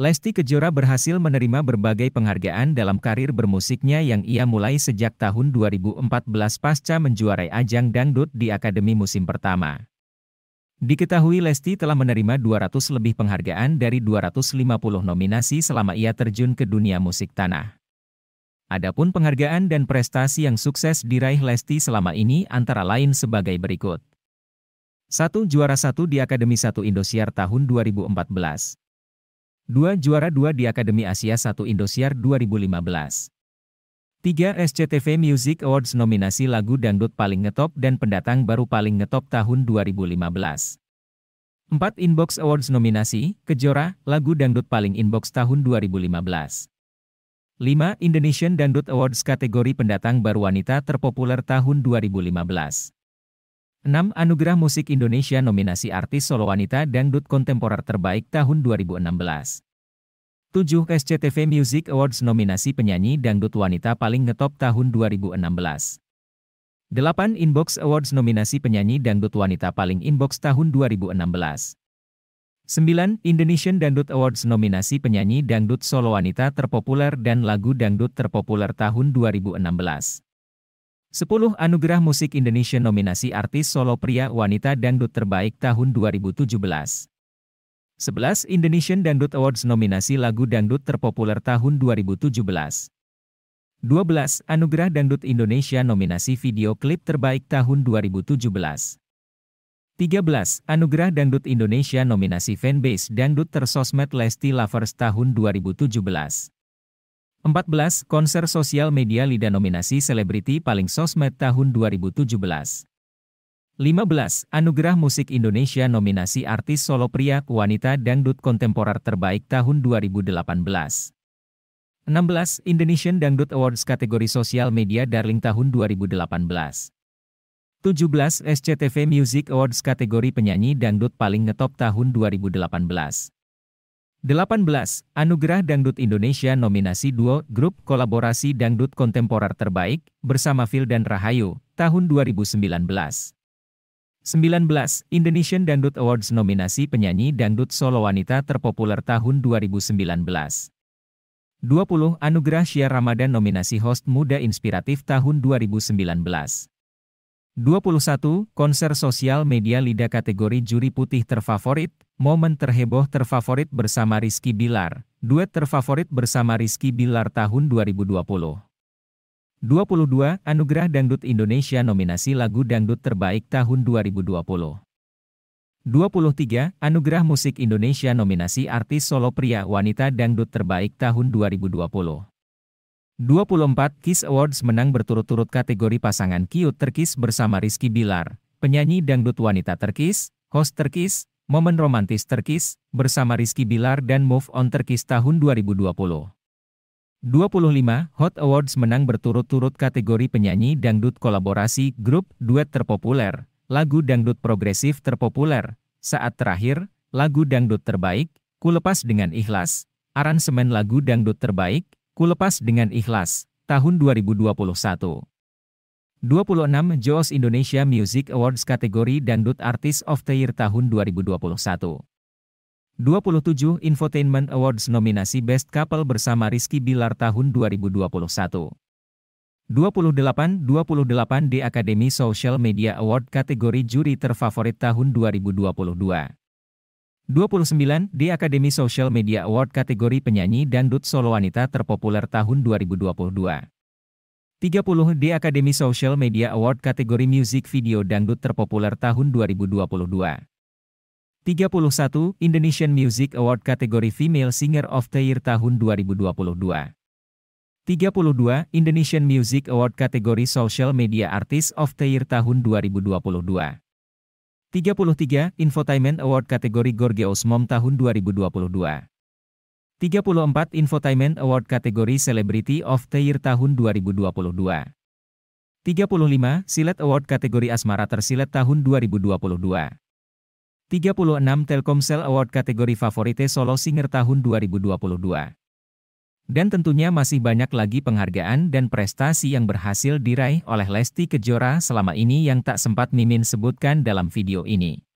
Lesti Kejora berhasil menerima berbagai penghargaan dalam karir bermusiknya yang ia mulai sejak tahun 2014 pasca menjuarai ajang dangdut di Akademi musim pertama. Diketahui Lesti telah menerima 200 lebih penghargaan dari 250 nominasi selama ia terjun ke dunia musik tanah. Adapun penghargaan dan prestasi yang sukses diraih Lesti selama ini antara lain sebagai berikut. 1. Juara 1 di Akademi 1 Indosiar tahun 2014. 2 juara 2 di Akademi Asia 1 Indosiar 2015. 3 SCTV Music Awards nominasi lagu dangdut paling ngetop dan pendatang baru paling ngetop tahun 2015. 4 Inbox Awards nominasi, Kejora, lagu dangdut paling inbox tahun 2015. 5 Indonesian Dangdut Awards kategori pendatang baru wanita terpopuler tahun 2015. 6. Anugerah Musik Indonesia nominasi artis solo wanita dangdut kontemporer terbaik tahun 2016. 7. SCTV Music Awards nominasi penyanyi dangdut wanita paling ngetop tahun 2016. 8. Inbox Awards nominasi penyanyi dangdut wanita paling inbox tahun 2016. 9. Indonesian Dangdut Awards nominasi penyanyi dangdut solo wanita terpopuler dan lagu dangdut terpopuler tahun 2016. 10 Anugerah Musik Indonesia nominasi artis solo pria wanita dangdut terbaik tahun 2017. 11 Indonesian Dangdut Awards nominasi lagu dangdut terpopuler tahun 2017. 12 Anugerah Dangdut Indonesia nominasi video klip terbaik tahun 2017. 13 Anugerah Dangdut Indonesia nominasi fanbase dangdut tersosmed Lesti Lovers tahun 2017. 14. Konser sosial media Lida nominasi selebriti paling sosmed tahun 2017. 15. Anugerah Musik Indonesia nominasi artis solo pria wanita dangdut kontemporer terbaik tahun 2018. 16. Indonesian Dangdut Awards kategori sosial media Darling tahun 2018. 17. SCTV Music Awards kategori penyanyi dangdut paling ngetop tahun 2018. 18. Anugerah Dangdut Indonesia nominasi duo grup kolaborasi dangdut kontemporer terbaik bersama Phil dan Rahayu tahun 2019. 19. Indonesian Dangdut Awards nominasi penyanyi dangdut solo wanita terpopuler tahun 2019. 20. Anugerah Syiar Ramadan nominasi host muda inspiratif tahun 2019. 21. Konser sosial media Lida kategori juri putih terfavorit, momen terheboh terfavorit bersama Rizky Bilar, duet terfavorit bersama Rizky Bilar tahun 2020. 22. Anugerah Dangdut Indonesia nominasi lagu dangdut terbaik tahun 2020. 23. Anugerah Musik Indonesia nominasi artis solo pria wanita dangdut terbaik tahun 2020. 24 Kiss Awards menang berturut-turut kategori pasangan cute terkis bersama Rizky Bilar, penyanyi dangdut wanita terkis, host terkis, momen romantis terkis, bersama Rizky Bilar dan Move On terkis tahun 2020. 25 Hot Awards menang berturut-turut kategori penyanyi dangdut kolaborasi grup duet terpopuler, lagu dangdut progresif terpopuler, saat terakhir, lagu dangdut terbaik, kulepas dengan ikhlas, aransemen lagu dangdut terbaik, Kulepas dengan ikhlas, tahun 2021. 26 Joos Indonesia Music Awards kategori Dangdut artis of the Year tahun 2021. 27 Infotainment Awards nominasi Best Couple bersama Rizky Bilar tahun 2021. 28 28 di Academy Social Media Award kategori juri terfavorit tahun 2022. 29 di Akademi Social Media Award kategori penyanyi dangdut solo wanita terpopuler tahun 2022. 30 di Akademi Social Media Award kategori music video dangdut terpopuler tahun 2022. 31 Indonesian Music Award kategori Female Singer of the Year tahun 2022. 32 Indonesian Music Award kategori Social Media Artist of the Year tahun 2022. 33. Infotainment Award kategori Gorge Osmom tahun 2022. 34. Infotainment Award kategori Celebrity of the Year tahun 2022. 35. Silet Award kategori Asmara Tersilet tahun 2022. 36. Telkomsel Award kategori Favorite Solo Singer tahun 2022. Dan tentunya masih banyak lagi penghargaan dan prestasi yang berhasil diraih oleh Lesti Kejora selama ini yang tak sempat Mimin sebutkan dalam video ini.